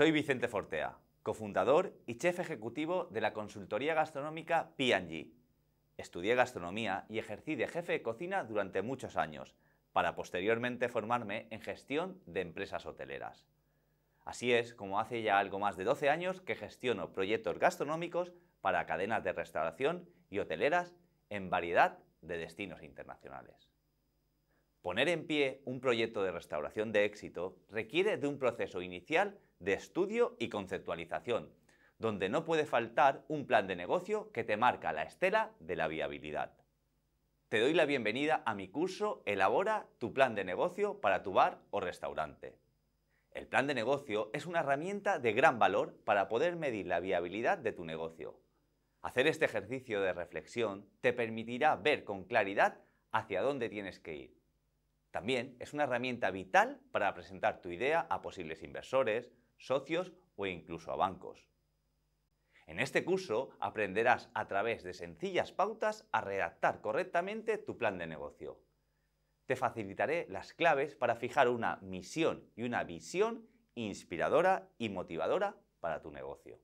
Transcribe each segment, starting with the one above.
Soy Vicente Fortea, cofundador y jefe ejecutivo de la consultoría gastronómica P&G. Estudié gastronomía y ejercí de jefe de cocina durante muchos años, para posteriormente formarme en gestión de empresas hoteleras. Así es como hace ya algo más de 12 años que gestiono proyectos gastronómicos para cadenas de restauración y hoteleras en variedad de destinos internacionales. Poner en pie un proyecto de restauración de éxito requiere de un proceso inicial de estudio y conceptualización, donde no puede faltar un plan de negocio que te marca la estela de la viabilidad. Te doy la bienvenida a mi curso Elabora tu plan de negocio para tu bar o restaurante. El plan de negocio es una herramienta de gran valor para poder medir la viabilidad de tu negocio. Hacer este ejercicio de reflexión te permitirá ver con claridad hacia dónde tienes que ir también es una herramienta vital para presentar tu idea a posibles inversores, socios o incluso a bancos. En este curso aprenderás a través de sencillas pautas a redactar correctamente tu plan de negocio. Te facilitaré las claves para fijar una misión y una visión inspiradora y motivadora para tu negocio.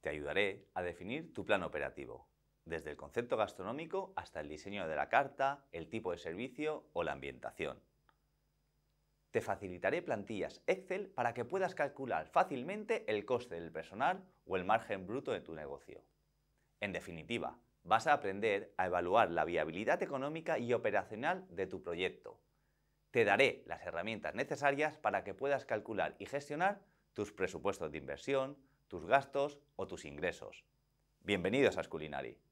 Te ayudaré a definir tu plan operativo desde el concepto gastronómico hasta el diseño de la carta, el tipo de servicio o la ambientación. Te facilitaré plantillas Excel para que puedas calcular fácilmente el coste del personal o el margen bruto de tu negocio. En definitiva, vas a aprender a evaluar la viabilidad económica y operacional de tu proyecto. Te daré las herramientas necesarias para que puedas calcular y gestionar tus presupuestos de inversión, tus gastos o tus ingresos. Bienvenidos a Sculinari.